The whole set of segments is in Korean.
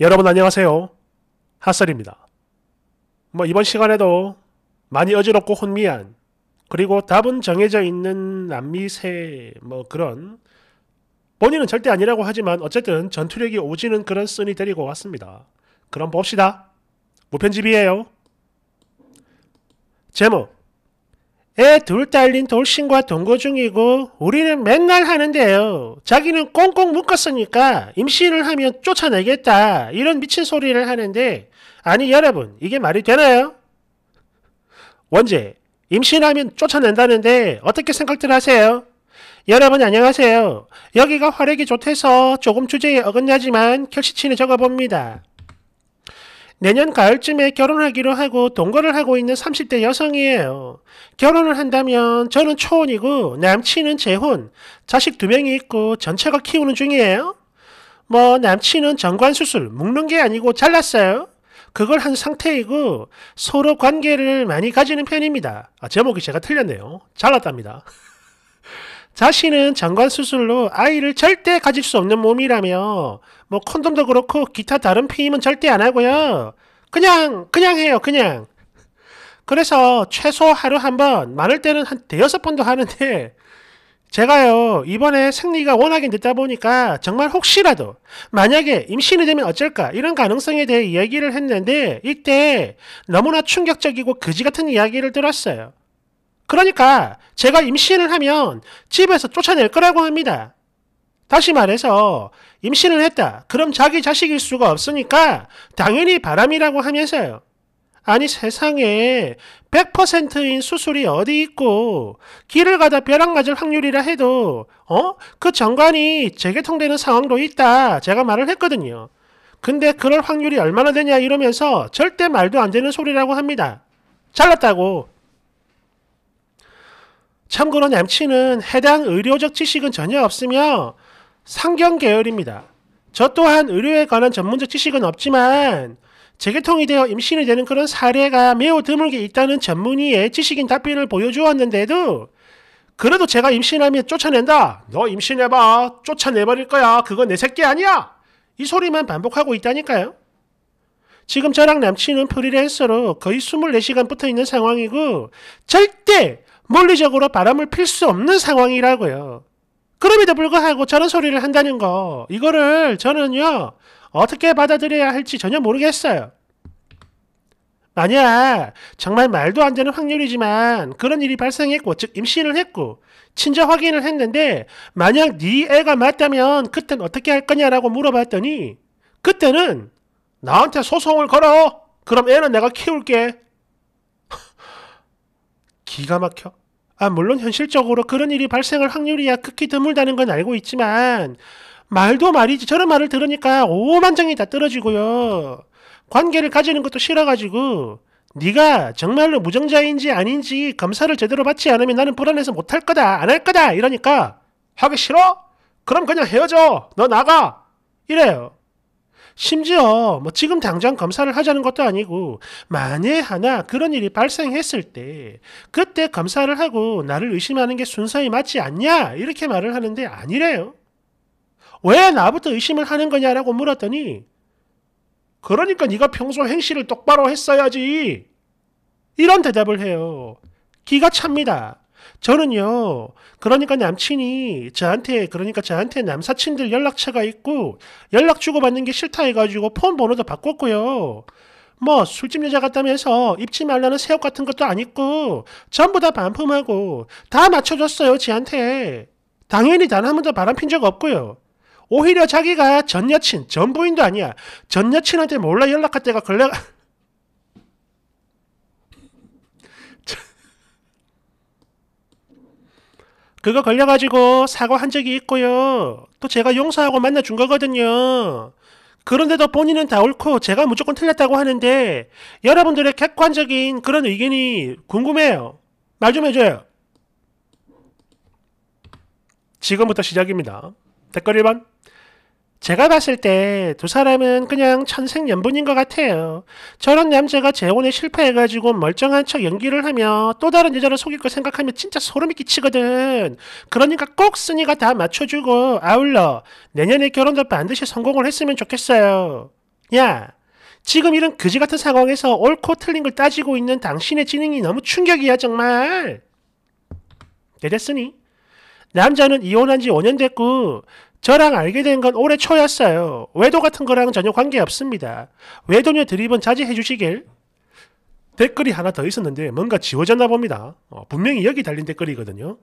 여러분 안녕하세요. 핫설입니다. 뭐 이번 시간에도 많이 어지럽고 혼미한 그리고 답은 정해져 있는 남미세 뭐 그런 본인은 절대 아니라고 하지만 어쨌든 전투력이 오지는 그런 쓴이 데리고 왔습니다. 그럼 봅시다. 무편집이에요. 제목 애둘 예, 딸린 돌싱과 동거중이고 우리는 맨날 하는데요. 자기는 꽁꽁 묶었으니까 임신을 하면 쫓아내겠다. 이런 미친 소리를 하는데 아니 여러분 이게 말이 되나요? 원제 임신하면 쫓아낸다는데 어떻게 생각들 하세요? 여러분 안녕하세요. 여기가 활액이 좋대서 조금 주제에 어긋나지만 결시치는 적어봅니다. 내년 가을쯤에 결혼하기로 하고 동거를 하고 있는 30대 여성이에요. 결혼을 한다면 저는 초혼이고 남친은 재혼, 자식 두 명이 있고 전체가 키우는 중이에요. 뭐 남친은 정관수술, 묶는 게 아니고 잘랐어요. 그걸 한 상태이고 서로 관계를 많이 가지는 편입니다. 아, 제목이 제가 틀렸네요. 잘랐답니다. 자신은 장관 수술로 아이를 절대 가질 수 없는 몸이라며 뭐 콘돔도 그렇고 기타 다른 피임은 절대 안 하고요. 그냥 그냥 해요. 그냥. 그래서 최소 하루 한 번, 많을 때는 한 대여섯 번도 하는데 제가요 이번에 생리가 워낙에 늦다 보니까 정말 혹시라도 만약에 임신이 되면 어쩔까 이런 가능성에 대해 얘기를 했는데 이때 너무나 충격적이고 그지 같은 이야기를 들었어요. 그러니까 제가 임신을 하면 집에서 쫓아낼 거라고 합니다. 다시 말해서 임신을 했다. 그럼 자기 자식일 수가 없으니까 당연히 바람이라고 하면서요. 아니 세상에 100%인 수술이 어디 있고 길을 가다 벼락 맞을 확률이라 해도 어? 그 정관이 재개통되는 상황도 있다. 제가 말을 했거든요. 근데 그럴 확률이 얼마나 되냐 이러면서 절대 말도 안 되는 소리라고 합니다. 잘났다고 참고로 남치는 해당 의료적 지식은 전혀 없으며 상경 계열입니다. 저 또한 의료에 관한 전문적 지식은 없지만 재개통이 되어 임신이 되는 그런 사례가 매우 드물게 있다는 전문의의 지식인 답변을 보여주었는데도 그래도 제가 임신하면 쫓아낸다. 너 임신해봐. 쫓아내버릴 거야. 그건 내 새끼 아니야. 이 소리만 반복하고 있다니까요. 지금 저랑 남친은 프리랜서로 거의 24시간 붙어 있는 상황이고 절대 물리적으로 바람을 필 수 없는 상황이라고요. 그럼에도 불구하고 저런 소리를 한다는 거, 이거를 저는요, 어떻게 받아들여야 할지 전혀 모르겠어요. 만약 정말 말도 안 되는 확률이지만 그런 일이 발생했고 즉 임신을 했고 친자 확인을 했는데 만약 네 애가 맞다면 그땐 어떻게 할 거냐라고 물어봤더니 그때는 나한테 소송을 걸어 그럼 애는 내가 키울게 기가 막혀. 아, 물론 현실적으로 그런 일이 발생할 확률이야 극히 드물다는 건 알고 있지만, 말도 말이지 저런 말을 들으니까 오만장이 다 떨어지고요. 관계를 가지는 것도 싫어가지고, 네가 정말로 무정자인지 아닌지 검사를 제대로 받지 않으면 나는 불안해서 못 할 거다, 안 할 거다, 이러니까, 하기 싫어? 그럼 그냥 헤어져! 너 나가! 이래요. 심지어 뭐 지금 당장 검사를 하자는 것도 아니고 만에 하나 그런 일이 발생했을 때 그때 검사를 하고 나를 의심하는 게 순서에 맞지 않냐 이렇게 말을 하는데 아니래요. 왜 나부터 의심을 하는 거냐라고 물었더니 그러니까 네가 평소 행실을 똑바로 했어야지 이런 대답을 해요. 기가 찹니다. 저는요, 그러니까 남친이 저한테, 그러니까 저한테 남사친들 연락처가 있고, 연락 주고받는 게 싫다 해가지고 폰 번호도 바꿨고요. 뭐, 술집 여자 같다면서 입지 말라는 새옷 같은 것도 안 입고, 전부 다 반품하고, 다 맞춰줬어요, 지한테. 당연히 단 한 번도 바람핀 적 없고요. 오히려 자기가 전 여친, 전 부인도 아니야. 전 여친한테 몰라 연락할 때가 걸려, 그거 걸려가지고 사과한 적이 있고요. 또 제가 용서하고 만나준 거거든요. 그런데도 본인은 다 옳고 제가 무조건 틀렸다고 하는데 여러분들의 객관적인 그런 의견이 궁금해요. 말 좀 해줘요. 지금부터 시작입니다. 댓글 1번. 제가 봤을 때 두 사람은 그냥 천생연분인 것 같아요. 저런 남자가 재혼에 실패해가지고 멀쩡한 척 연기를 하며 또 다른 여자를 속일 걸 생각하면 진짜 소름이 끼치거든. 그러니까 꼭 순이가 다 맞춰주고 아울러 내년에 결혼도 반드시 성공을 했으면 좋겠어요. 야, 지금 이런 그지 같은 상황에서 옳고 틀린 걸 따지고 있는 당신의 지능이 너무 충격이야 정말. 네, 됐으니. 남자는 이혼한 지 5년 됐고 저랑 알게 된 건 올해 초였어요. 외도 같은 거랑 전혀 관계없습니다. 외도녀 드립은 자제해 주시길. 댓글이 하나 더 있었는데 뭔가 지워졌나 봅니다. 어, 분명히 여기 달린 댓글이거든요.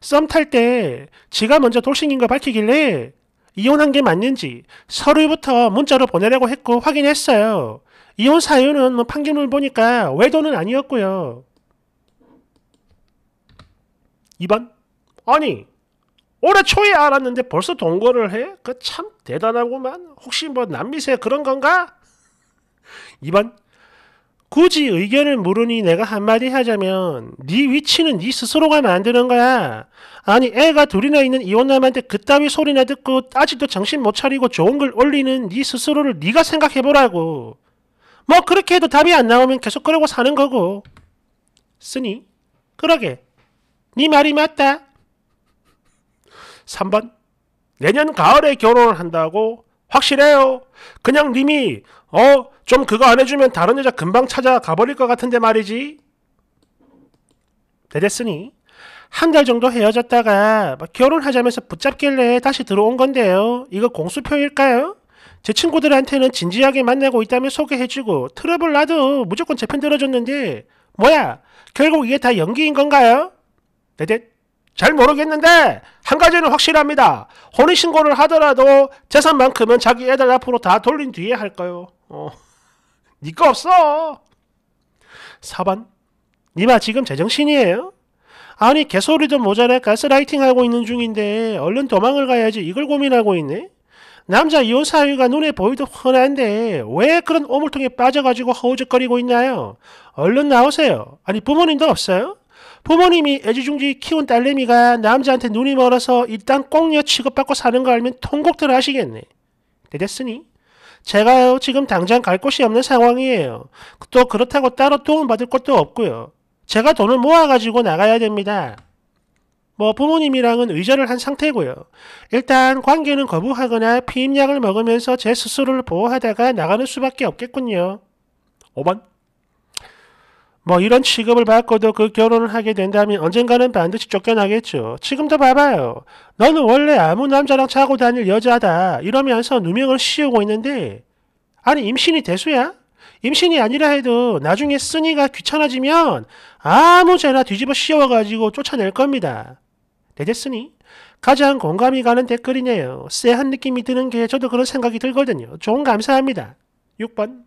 썸 탈 때 지가 먼저 돌싱인 거 밝히길래 이혼한 게 맞는지 서류부터 문자로 보내라고 했고 확인했어요. 이혼 사유는 뭐 판결문 보니까 외도는 아니었고요. 2번? 아니, 올해 초에 알았는데 벌써 동거를 해? 그 참대단하구만 혹시 뭐 남미세 그런 건가? 2번 굳이 의견을 물으니 내가 한마디 하자면 네 위치는 네 스스로가 만드는 거야. 아니 애가 둘이나 있는 이혼남한테 그따위 소리나 듣고 아직도 정신 못 차리고 좋은 글 올리는 네 스스로를 네가 생각해보라고. 뭐 그렇게 해도 답이 안 나오면 계속 그러고 사는 거고. 쓰니 그러게 네 말이 맞다. 3번 내년 가을에 결혼을 한다고 확실해요. 그냥 님이 어 좀 그거 안 해주면 다른 여자 금방 찾아가 버릴 것 같은데 말이지. 대댔으니 한 달 정도 헤어졌다가 결혼하자면서 붙잡길래 다시 들어온 건데요. 이거 공수표일까요? 제 친구들한테는 진지하게 만나고 있다며 소개해주고 트러블 나도 무조건 제 편 들어줬는데 뭐야 결국 이게 다 연기인 건가요? 대댓 잘 모르겠는데 한 가지는 확실합니다. 혼인신고를 하더라도 재산만큼은 자기 애들 앞으로 다 돌린 뒤에 할 거요. 어. 니거 없어. 4번 니마 지금 제정신이에요? 아니 개소리도 모자라 가스라이팅 하고 있는 중인데 얼른 도망을 가야지 이걸 고민하고 있네. 남자 이혼 사유가 눈에 보이도흔한데왜 그런 오물통에 빠져가지고 허우적거리고 있나요? 얼른 나오세요. 아니 부모님도 없어요? 부모님이 애지중지 키운 딸내미가 남자한테 눈이 멀어서 일단 꽁녀 취급받고 사는 거 알면 통곡들 하시겠네. 네, 됐으니 제가요 지금 당장 갈 곳이 없는 상황이에요. 또 그렇다고 따로 도움받을 것도 없고요. 제가 돈을 모아가지고 나가야 됩니다. 뭐 부모님이랑은 의절을 한 상태고요. 일단 관계는 거부하거나 피임약을 먹으면서 제 스스로를 보호하다가 나가는 수밖에 없겠군요. 5번 뭐 이런 취급을 받고도 그 결혼을 하게 된다면 언젠가는 반드시 쫓겨나겠죠. 지금도 봐봐요. 너는 원래 아무 남자랑 자고 다닐 여자다 이러면서 누명을 씌우고 있는데 아니 임신이 대수야? 임신이 아니라 해도 나중에 쓰니가 귀찮아지면 아무 죄나 뒤집어 씌워가지고 쫓아낼 겁니다. 되겠으니 가장 공감이 가는 댓글이네요. 쎄한 느낌이 드는 게 저도 그런 생각이 들거든요. 좋은 감사합니다. 6번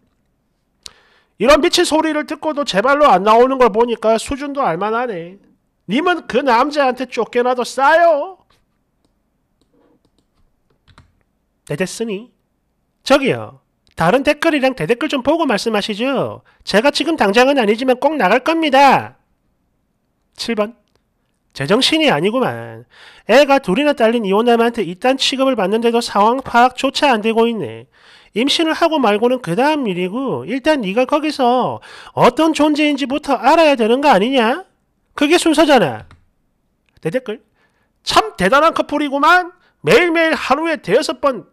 이런 미친 소리를 듣고도 제발로 안 나오는 걸 보니까 수준도 알만하네. 님은 그 남자한테 쫓겨나도 싸요. 대데스니 저기요. 다른 댓글이랑 대댓글 좀 보고 말씀하시죠. 제가 지금 당장은 아니지만 꼭 나갈 겁니다. 7번. 제정신이 아니구만. 애가 둘이나 딸린 이혼남한테 이딴 취급을 받는데도 상황 파악조차 안 되고 있네. 임신을 하고 말고는 그 다음 일이고 일단 네가 거기서 어떤 존재인지부터 알아야 되는 거 아니냐? 그게 순서잖아. 내 댓글. 참 대단한 커플이구만. 매일매일 하루에 대여섯 번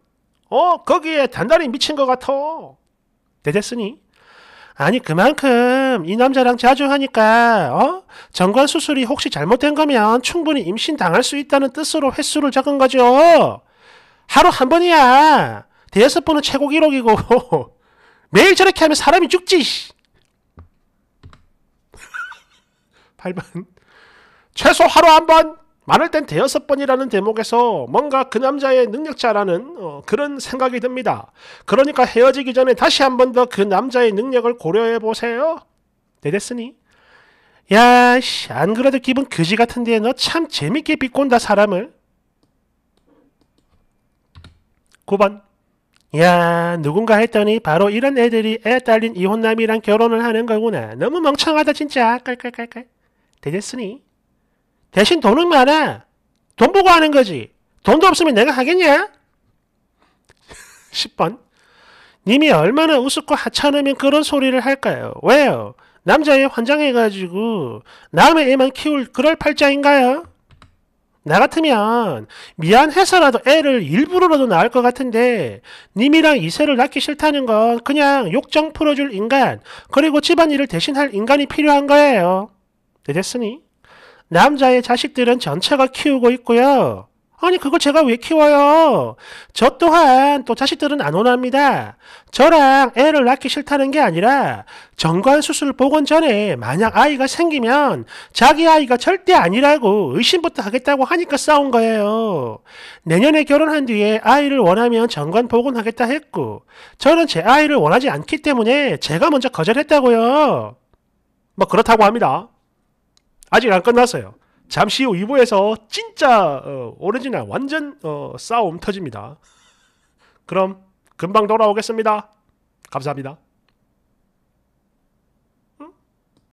어? 거기에 단단히 미친 것 같아. 내댓으니 아니 그만큼 이 남자랑 자주 하니까 어? 정관 수술이 혹시 잘못된 거면 충분히 임신 당할 수 있다는 뜻으로 횟수를 적은 거죠. 하루 한 번이야. 대여섯 번은 최고 기록이고 매일 저렇게 하면 사람이 죽지. 8번 최소 하루 한 번, 많을 땐 대여섯 번이라는 대목에서 뭔가 그 남자의 능력자라는 어, 그런 생각이 듭니다. 그러니까 헤어지기 전에 다시 한 번 더 그 남자의 능력을 고려해 보세요. 대됐으니. 야, 씨, 안 그래도 기분 그지 같은데 너 참 재밌게 비꼰다 사람을. 9번 야 누군가 했더니 바로 이런 애들이 애 딸린 이혼남이랑 결혼을 하는 거구나. 너무 멍청하다 진짜. 깔깔깔깔. 되겠으니? 대신 돈은 많아. 돈 보고 하는 거지. 돈도 없으면 내가 하겠냐? 10번. 님이 얼마나 우습고 하찮으면 그런 소리를 할까요? 왜요? 남자에 환장해가지고 남의 애만 키울 그럴 팔자인가요? 나 같으면 미안해서라도 애를 일부러라도 낳을 것 같은데 님이랑 이세를 낳기 싫다는 건 그냥 욕정 풀어줄 인간 그리고 집안일을 대신할 인간이 필요한 거예요. 되겠으니? 네, 남자의 자식들은 전체가 키우고 있고요. 아니 그걸 제가 왜 키워요? 저 또한 또 자식들은 안 원합니다. 저랑 애를 낳기 싫다는 게 아니라 정관수술 복원 전에 만약 아이가 생기면 자기 아이가 절대 아니라고 의심부터 하겠다고 하니까 싸운 거예요. 내년에 결혼한 뒤에 아이를 원하면 정관 복원하겠다 했고 저는 제 아이를 원하지 않기 때문에 제가 먼저 거절했다고요. 뭐 그렇다고 합니다. 아직 안 끝났어요. 잠시 후 2부에서 진짜 어, 오리지널 완전 어, 싸움 터집니다. 그럼 금방 돌아오겠습니다. 감사합니다.